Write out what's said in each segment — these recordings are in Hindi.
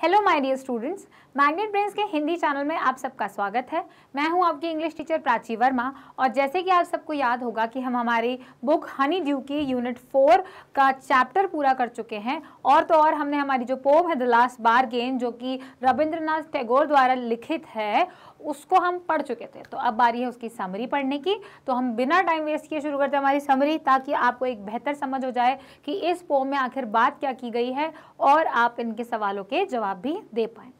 Hello my dear students, Magnet Brains के हिंदी चैनल में आप सबका स्वागत है मैं हूं आपकी इंग्लिश टीचर प्राची वर्मा और जैसे कि आप सबको याद होगा कि हम हमारी बुक हनी ड्यू की यूनिट फोर का चैप्टर पूरा कर चुके हैं और तो और हमने हमारी जो पोम है द लास्ट बार गेन जो कि रविंद्रनाथ टैगोर द्वारा लिखित है उसको हम पढ़ चुके थे तो अब बारी है उसकी समरी पढ़ने की तो हम बिना टाइम वेस्ट किए शुरू करते हैं हमारी समरी ताकि आपको एक बेहतर समझ हो जाए कि इस पोम में आखिर बात क्या की गई है और आप इनके सवालों के जवाब भी दे पाएँ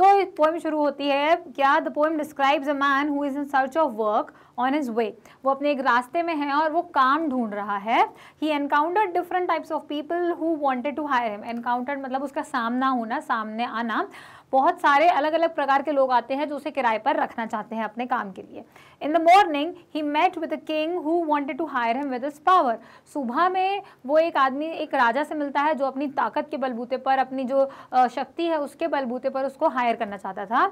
तो पोइम शुरू होती है क्या the poem describes a man who is in search of work on his way वो अपने एक रास्ते में है और वो काम ढूंढ रहा है he encounter different types of people who wanted to hire him encounter मतलब उसका सामना होना सामने आना बहुत सारे अलग अलग प्रकार के लोग आते हैं जो उसे किराए पर रखना चाहते हैं अपने काम के लिए in the morning he met with king who wanted to hire him with his power सुबह में वो एक आदमी एक राजा से मिलता है जो अपनी ताकत के बलबूते पर अपनी जो शक्ति है उसके बलबूते पर उसको हायर करना चाहता था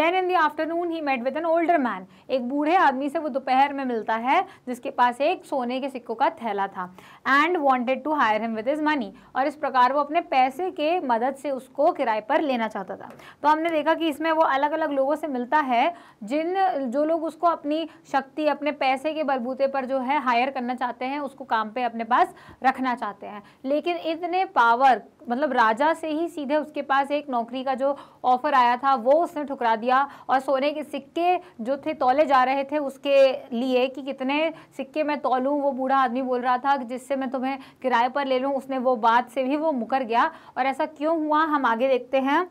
then in the afternoon he met with an older man एक बूढ़े आदमी से वो दोपहर में मिलता है जिसके पास एक सोने के सिक्कों का थैला था and wanted to hire him with his money और इस प्रकार वो अपने पैसे के मदद से उसको किराए पर लेना चाहता था तो हमने देखा कि इसमें वो अलग अलग लोगों से मिलता है जिन जो लोग उसको अपनी शक्ति अपने पैसे के बलबूते पर जो है हायर करना चाहते हैं उसको काम पे अपने पास रखना चाहते हैं लेकिन इतने पावर मतलब राजा से ही सीधे उसके पास एक नौकरी का जो ऑफर आया था वो उसने ठुकरा दिया और सोने के सिक्के जो थे तोले जा रहे थे उसके लिए कि कितने सिक्के मैं तोलूँ वो बूढ़ा आदमी बोल रहा था जिससे मैं तुम्हें किराए पर ले लूँ उसने वो बात से भी वो मुकर गया और ऐसा क्यों हुआ हम आगे देखते हैं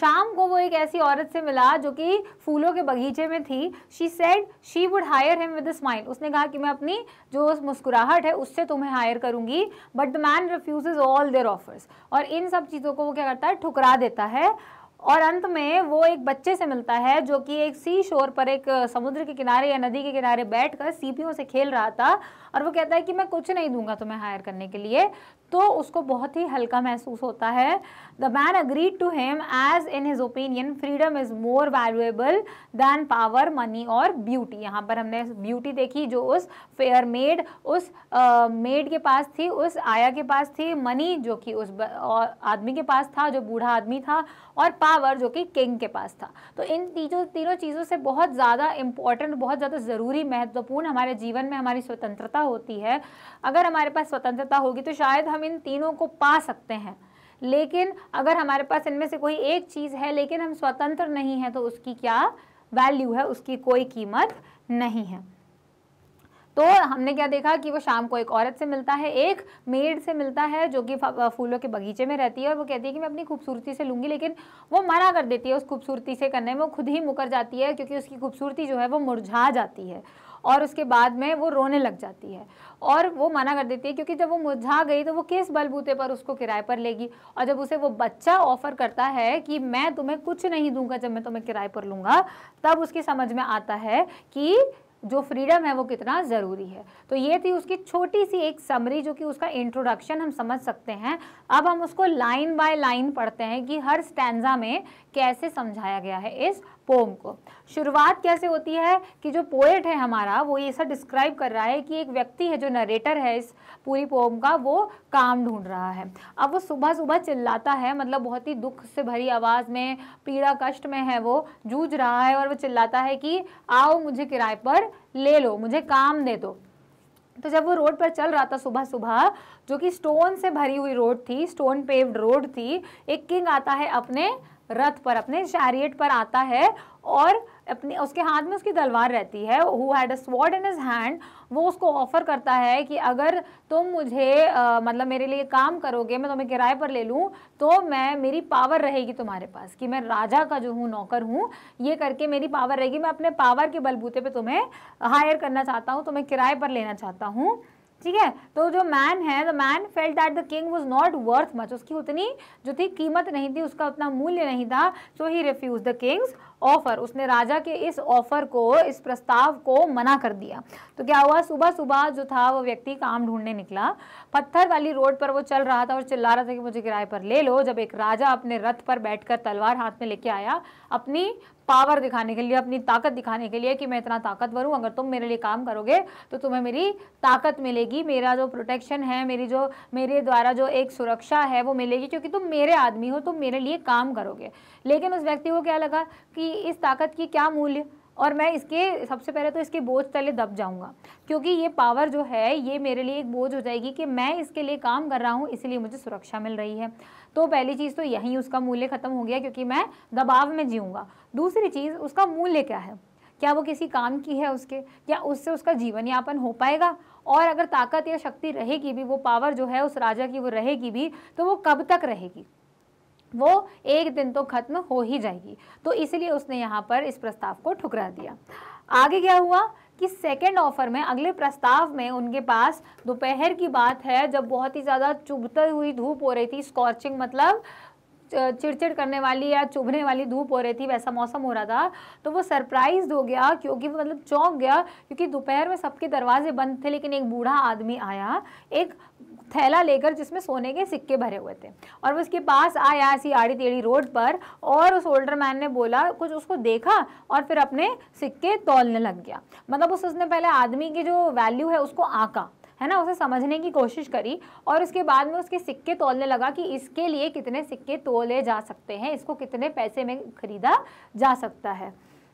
शाम को वो एक ऐसी औरत से मिला जो कि फूलों के बगीचे में थी she said she would hire him with smile उसने कहा कि मैं अपनी जो मुस्कुराहट है उससे तुम्हें हायर करूंगी but the man refuse all their offers और इन सब चीज़ों को वो क्या करता है ठुकरा देता है और अंत में वो एक बच्चे से मिलता है जो कि एक सी शोर पर एक समुद्र के किनारे या नदी के किनारे बैठकर सीपियों से खेल रहा था और वो कहता है कि मैं कुछ नहीं दूंगा तुम्हें हायर करने के लिए तो उसको बहुत ही हल्का महसूस होता है the man agreed to him as in his opinion freedom is more valuable than power money और ब्यूटी यहाँ पर हमने ब्यूटी देखी जो उस फेयर मेड उस मेड uh, के पास थी उस आया के पास थी मनी जो कि उस आदमी के पास था जो बूढ़ा आदमी था और पावर जो कि किंग के पास था तो इन तीनों तीनों चीज़ों से बहुत ज़्यादा इम्पोर्टेंट बहुत ज़्यादा ज़रूरी महत्वपूर्ण हमारे जीवन में हमारी स्वतंत्रता होती है अगर हमारे पास स्वतंत्रता होगी तो शायद हम इन तीनों को पा सकते हैं लेकिन अगर हमारे पास इनमें से कोई एक चीज़ है लेकिन हम स्वतंत्र नहीं हैं तो उसकी क्या वैल्यू है उसकी कोई कीमत नहीं है तो हमने क्या देखा कि वो शाम को एक औरत से मिलता है एक मेड से मिलता है जो कि फूलों के बगीचे में रहती है और वो कहती है कि मैं अपनी खूबसूरती से लूँगी लेकिन वो मना कर देती है उस खूबसूरती से करने में वो खुद ही मुकर जाती है क्योंकि उसकी खूबसूरती जो है वो मुरझा जाती है और उसके बाद में वो रोने लग जाती है और वो मना कर देती है क्योंकि जब वो मुरझा गई तो वो किस बलबूते पर उसको किराए पर लेगी और जब उसे वो बच्चा ऑफर करता है कि मैं तुम्हें कुछ नहीं दूंगा जब मैं तुम्हें किराए पर लूँगा तब उसकी समझ में आता है कि जो फ्रीडम है वो कितना ज़रूरी है तो ये थी उसकी छोटी सी एक समरी जो कि उसका इंट्रोडक्शन हम समझ सकते हैं अब हम उसको लाइन बाय लाइन पढ़ते हैं कि हर स्टैंडा में कैसे समझाया गया है इस पोम को शुरुआत कैसे होती है कि जो पोएट है हमारा वो ये सब डिस्क्राइब कर रहा है कि एक व्यक्ति है जो नरेटर है इस पूरी पोम का वो काम ढूंढ रहा है अब वो सुबह सुबह चिल्लाता है मतलब बहुत ही दुख से भरी आवाज़ में पीड़ा कष्ट में है वो जूझ रहा है और वो चिल्लाता है कि आओ मुझे किराए पर ले लो मुझे काम दे दो तो जब वो रोड पर चल रहा था सुबह सुबह जो कि स्टोन से भरी हुई रोड थी स्टोन पेव्ड रोड थी एक किंग आता है अपने रथ पर अपने शैरियट पर आता है और अपने उसके हाथ में उसकी तलवार रहती है who had a sword in his hand वो उसको ऑफर करता है कि अगर तुम मुझे आ, मतलब मेरे लिए काम करोगे मैं तुम्हें किराए पर ले लूँ तो मैं मेरी पावर रहेगी तुम्हारे पास कि मैं राजा का जो हूँ नौकर हूँ ये करके मेरी पावर रहेगी मैं अपने पावर के बलबूते पे तुम्हें हायर करना चाहता हूँ तुम्हें किराए पर लेना चाहता हूँ ठीक है तो जो मैन है the man felt that the king was not worth much उसकी उतनी जो थी कीमत नहीं थी उसका उतना मूल्य नहीं था so he refuse the king's offer उसने राजा के इस ऑफर को इस प्रस्ताव को मना कर दिया तो क्या हुआ सुबह सुबह जो था वो व्यक्ति काम ढूंढने निकला पत्थर वाली रोड पर वो चल रहा था और चिल्ला रहा था कि मुझे किराए पर ले लो जब एक राजा अपने रथ पर बैठकर तलवार हाथ में लेके आया अपनी पावर दिखाने के लिए अपनी ताकत दिखाने के लिए कि मैं इतना ताकतवर हूँ अगर तुम मेरे लिए काम करोगे तो तुम्हें मेरी ताकत मिलेगी मेरा जो प्रोटेक्शन है मेरी जो मेरे द्वारा जो एक सुरक्षा है वो मिलेगी क्योंकि तुम मेरे आदमी हो तुम मेरे लिए काम करोगे लेकिन उस व्यक्ति को क्या लगा कि इस ताकत की क्या मूल्य और मैं इसके सबसे पहले तो इसके बोझ तले दब जाऊंगा क्योंकि ये पावर जो है ये मेरे लिए एक बोझ हो जाएगी कि मैं इसके लिए काम कर रहा हूँ इसलिए मुझे सुरक्षा मिल रही है तो पहली चीज़ तो यहीं उसका मूल्य ख़त्म हो गया क्योंकि मैं दबाव में जीऊँगा दूसरी चीज़ उसका मूल्य क्या है क्या वो किसी काम की है उसके क्या उससे उसका जीवन यापन हो पाएगा और अगर ताकत या शक्ति रहेगी भी वो पावर जो है उस राजा की वो रहेगी भी तो वो कब तक रहेगी वो एक दिन तो खत्म हो ही जाएगी तो इसीलिए उसने यहाँ पर इस प्रस्ताव को ठुकरा दिया आगे क्या हुआ कि सेकेंड ऑफर में अगले प्रस्ताव में उनके पास दोपहर की बात है जब बहुत ही ज़्यादा चुभती हुई धूप हो रही थी स्कॉर्चिंग मतलब चिड़चिड़ करने वाली या चुभने वाली धूप हो रही थी वैसा मौसम हो रहा था तो वो सरप्राइज हो गया क्योंकि वो मतलब चौंक गया क्योंकि दोपहर में सबके दरवाजे बंद थे लेकिन एक बूढ़ा आदमी आया एक थैला लेकर जिसमें सोने के सिक्के भरे हुए थे और वो उसके पास आया ऐसी आड़ी टेढ़ी रोड पर और उस ओल्डर मैन ने बोला कुछ उसको देखा और फिर अपने सिक्के तोलने लग गया मतलब उस उसने पहले आदमी की जो वैल्यू है उसको आका है ना उसे समझने की कोशिश करी और उसके बाद में उसके सिक्के तोलने लगा कि इसके लिए कितने सिक्के तोले जा सकते हैं इसको कितने पैसे में खरीदा जा सकता है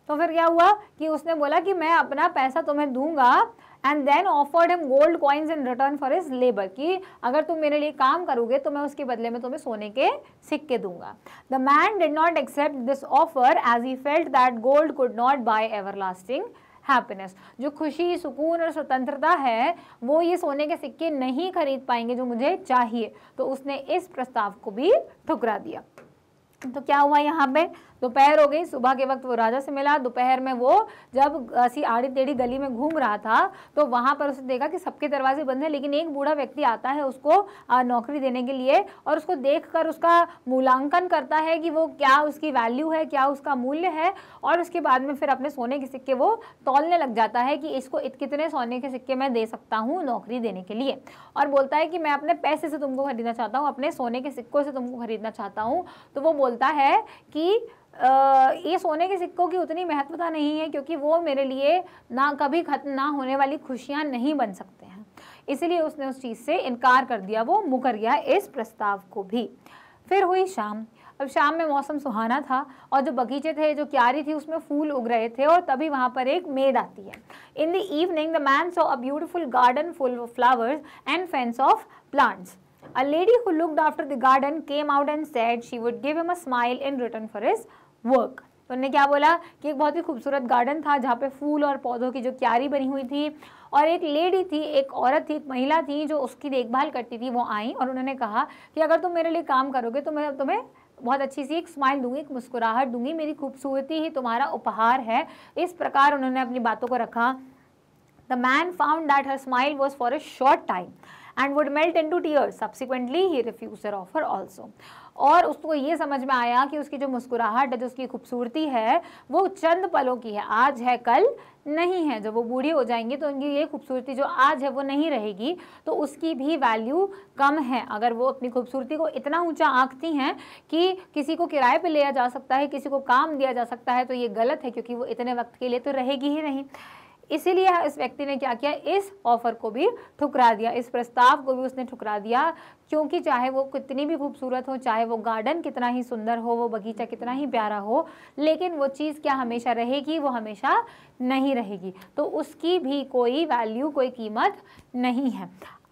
तो फिर क्या हुआ कि उसने बोला कि मैं अपना पैसा तुम्हें दूंगा and then offered him gold coins in return for his labour कि अगर तुम मेरे लिए काम करोगे तो मैं उसके बदले में तुम्हें सोने के सिक्के दूंगा the man did not accept this offer as he felt that gold could not buy everlasting happiness जो खुशी सुकून और स्वतंत्रता है वो ये सोने के सिक्के नहीं खरीद पाएंगे जो मुझे चाहिए तो उसने इस प्रस्ताव को भी ठुकरा दिया तो क्या हुआ यहाँ पे दोपहर हो गई सुबह के वक्त वो राजा से मिला दोपहर में वो जब ऐसी आड़ी टेढ़ी गली में घूम रहा था तो वहाँ पर उसने देखा कि सबके दरवाजे बंद हैं लेकिन एक बूढ़ा व्यक्ति आता है उसको नौकरी देने के लिए और उसको देखकर उसका मूल्यांकन करता है कि वो क्या उसकी वैल्यू है क्या उसका मूल्य है और उसके बाद में फिर अपने सोने के सिक्के वो तोलने लग जाता है कि इसको कितने सोने के सिक्के मैं दे सकता हूँ नौकरी देने के लिए और बोलता है कि मैं अपने पैसे से तुमको खरीदना चाहता हूँ अपने सोने के सिक्कों से तुमको खरीदना चाहता हूँ तो वो बोलता है कि ये सोने के सिक्कों की उतनी महत्वता नहीं है क्योंकि वो मेरे लिए ना कभी खत्म ना होने वाली खुशियाँ नहीं बन सकते हैं इसलिए उसने उस चीज़ से इनकार कर दिया वो मुकर गया इस प्रस्ताव को भी फिर हुई शाम अब शाम में मौसम सुहाना था और जो बगीचे थे जो क्यारी थी उसमें फूल उग रहे थे और तभी वहाँ पर एक मेड आती है in the evening the man saw a beautiful garden full of flowers and fence of plants A lady who looked after the garden came out and said she would give him a smile in return for his work. तो उन्होंने क्या बोला कि एक बहुत ही खूबसूरत गार्डन था जहाँ पे फूल और पौधों की जो क्यारी बनी हुई थी और एक लेडी थी एक औरत थी एक महिला थी जो उसकी देखभाल करती थी वो आई और उन्होंने कहा कि अगर तुम मेरे लिए काम करोगे तो मैं तुम्हें बहुत अच्छी सी एक स्माइल दूंगी एक मुस्कुराहट दूंगी मेरी खूबसूरती ही तुम्हारा उपहार है इस प्रकार उन्होंने अपनी बातों को रखा the man found that her smile was for a short time and would melt into tears subsequently he refuse the offer also और उसको ये समझ में आया कि उसकी जो मुस्कुराहट है जो उसकी खूबसूरती है वो चंद पलों की है आज है कल नहीं है जब वो बूढ़ी हो जाएंगी तो उनकी ये खूबसूरती जो आज है वो नहीं रहेगी तो उसकी भी वैल्यू कम है अगर वो अपनी खूबसूरती को इतना ऊंचा आंकती हैं कि किसी को किराए पे लिया जा सकता है किसी को काम दिया जा सकता है तो ये गलत है क्योंकि वो इतने वक्त के लिए तो रहेगी ही नहीं इसीलिए इस व्यक्ति ने क्या किया इस ऑफर को भी ठुकरा दिया इस प्रस्ताव को भी उसने ठुकरा दिया क्योंकि चाहे वो कितनी भी खूबसूरत हो चाहे वो गार्डन कितना ही सुंदर हो वो बगीचा कितना ही प्यारा हो लेकिन वो चीज़ क्या हमेशा रहेगी वो हमेशा नहीं रहेगी तो उसकी भी कोई वैल्यू कोई कीमत नहीं है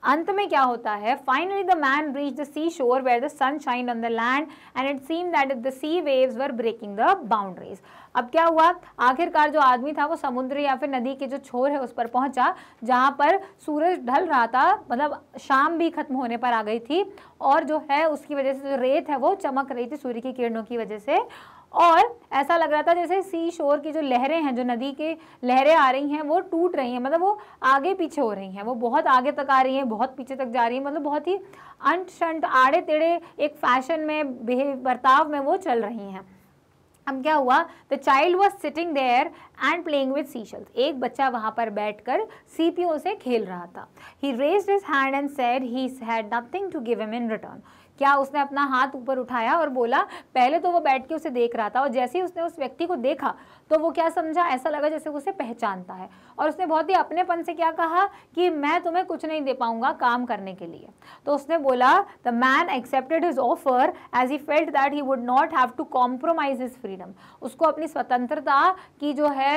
अंत में क्या होता है finally the man reach the sea shore where the sun shine on the land and it seem that the sea waves were breaking the boundaries अब क्या हुआ आखिरकार जो आदमी था वो समुद्र या फिर नदी के जो छोर है उस पर पहुंचा जहाँ पर सूरज ढल रहा था मतलब शाम भी खत्म होने पर आ गई थी और जो है उसकी वजह से जो रेत है वो चमक रही थी सूर्य की किरणों की वजह से और ऐसा लग रहा था जैसे सी शोर की जो लहरें हैं जो नदी के लहरें आ रही हैं वो टूट रही हैं मतलब वो आगे पीछे हो रही हैं वो बहुत आगे तक आ रही हैं बहुत पीछे तक जा रही हैं मतलब बहुत ही अंट शंट आड़े तेड़े एक फैशन में बिहेव बर्ताव में वो चल रही हैं अब क्या हुआ the child was sitting there and playing with sea shells एक बच्चा वहाँ पर बैठ कर सी पी ओ से खेल रहा था he raise his hand and said he had nothing to give him in return क्या उसने अपना हाथ ऊपर उठाया और बोला पहले तो वो बैठ के उसे देख रहा था और जैसे ही उसने उस व्यक्ति को देखा तो वो क्या समझा ऐसा लगा जैसे उसे पहचानता है और उसने बहुत ही अपनेपन से क्या कहा कि मैं तुम्हें कुछ नहीं दे पाऊंगा काम करने के लिए तो उसने बोला the man accepted his offer as he felt that he would not have to compromise his freedom उसको अपनी स्वतंत्रता की जो है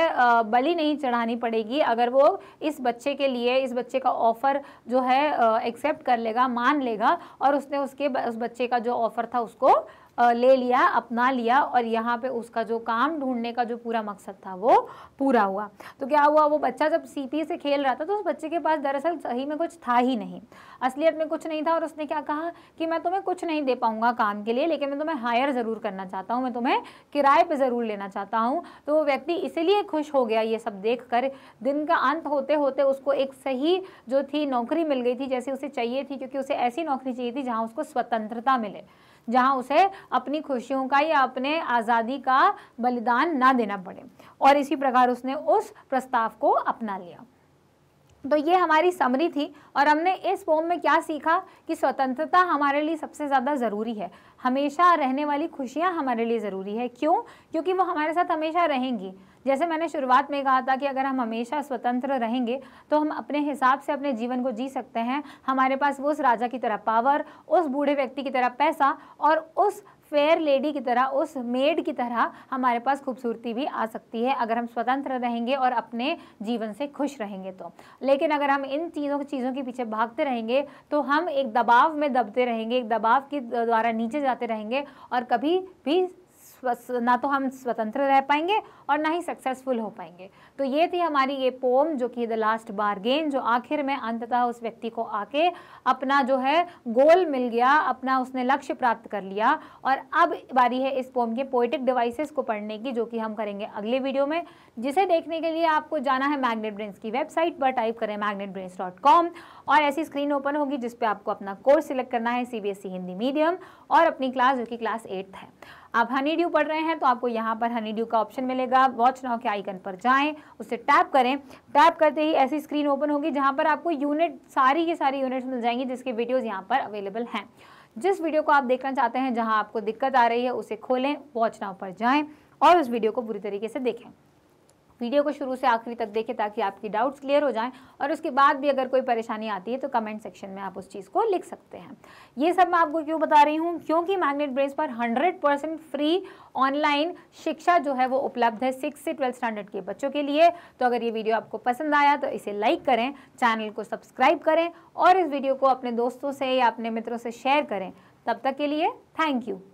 बलि नहीं चढ़ानी पड़ेगी अगर वो इस बच्चे के लिए इस बच्चे का ऑफर जो है एक्सेप्ट कर लेगा मान लेगा और उसने उसके उस बच्चे का जो ऑफर था उसको ले लिया अपना लिया और यहाँ पे उसका जो काम ढूंढने का जो पूरा मकसद था वो पूरा हुआ तो क्या हुआ वो बच्चा जब सीपी से खेल रहा था तो उस बच्चे के पास दरअसल सही में कुछ था ही नहीं असलियत में कुछ नहीं था और उसने क्या कहा कि मैं तुम्हें कुछ नहीं दे पाऊंगा काम के लिए लेकिन मैं तुम्हें हायर ज़रूर करना चाहता हूँ मैं तुम्हें किराए पर ज़रूर लेना चाहता हूँ तो वो व्यक्ति इसीलिए खुश हो गया ये सब देख कर दिन का अंत होते होते उसको एक सही जो थी नौकरी मिल गई थी जैसे उसे चाहिए थी क्योंकि उसे ऐसी नौकरी चाहिए थी जहाँ उसको स्वतंत्रता मिले जहां उसे अपनी खुशियों का या अपने आज़ादी का बलिदान ना देना पड़े और इसी प्रकार उसने उस प्रस्ताव को अपना लिया तो ये हमारी समरी थी और हमने इस फॉर्म में क्या सीखा कि स्वतंत्रता हमारे लिए सबसे ज़्यादा ज़रूरी है हमेशा रहने वाली खुशियाँ हमारे लिए ज़रूरी है क्यों क्योंकि वो हमारे साथ हमेशा रहेंगी जैसे मैंने शुरुआत में कहा था कि अगर हम हमेशा स्वतंत्र रहेंगे तो हम अपने हिसाब से अपने जीवन को जी सकते हैं हमारे पास उस राजा की तरह पावर उस बूढ़े व्यक्ति की तरह पैसा और उस फेयर लेडी की तरह उस मेड की तरह हमारे पास खूबसूरती भी आ सकती है अगर हम स्वतंत्र रहेंगे और अपने जीवन से खुश रहेंगे तो लेकिन अगर हम इन चीज़ों चीज़ों के पीछे भागते रहेंगे तो हम एक दबाव में दबते रहेंगे एक दबाव के द्वारा नीचे जाते रहेंगे और कभी भी ना तो हम स्वतंत्र रह पाएंगे और ना ही सक्सेसफुल हो पाएंगे तो ये थी हमारी ये पोम जो कि द लास्ट बारगेन जो आखिर में अंततः उस व्यक्ति को आके अपना जो है गोल मिल गया अपना उसने लक्ष्य प्राप्त कर लिया और अब बारी है इस पोम के पोइटिक डिवाइसेस को पढ़ने की जो कि हम करेंगे अगले वीडियो में जिसे देखने के लिए आपको जाना है मैग्नेट ब्रेंस की वेबसाइट पर टाइप करें मैग्नेट डॉट कॉम और ऐसी स्क्रीन ओपन होगी जिस पे आपको अपना कोर्स सिलेक्ट करना है सीबीएसई हिंदी मीडियम और अपनी क्लास जो कि क्लास एट्थ है आप हनी ड्यू पढ़ रहे हैं तो आपको यहाँ पर हनी ड्यू का ऑप्शन मिलेगा वॉच नाउ के आइकन पर जाएं उसे टैप करें टैप करते ही ऐसी स्क्रीन ओपन होगी जहाँ पर आपको यूनिट सारी की सारी यूनिट्स मिल जाएंगी जिसके वीडियोज़ यहाँ पर अवेलेबल हैं जिस वीडियो को आप देखना चाहते हैं जहाँ आपको दिक्कत आ रही है उसे खोलें वॉच नाव पर जाएँ और उस वीडियो को पूरी तरीके से देखें वीडियो को शुरू से आखिरी तक देखें ताकि आपकी डाउट्स क्लियर हो जाएं और उसके बाद भी अगर कोई परेशानी आती है तो कमेंट सेक्शन में आप उस चीज़ को लिख सकते हैं ये सब मैं आपको क्यों बता रही हूँ क्योंकि मैग्नेट ब्रेस पर हंड्रेड फ्री ऑनलाइन शिक्षा जो है वो उपलब्ध है सिक्स से ट्वेल्थ स्टैंडर्ड के बच्चों के लिए तो अगर ये वीडियो आपको पसंद आया तो इसे लाइक करें चैनल को सब्सक्राइब करें और इस वीडियो को अपने दोस्तों से या अपने मित्रों से शेयर करें तब तक के लिए थैंक यू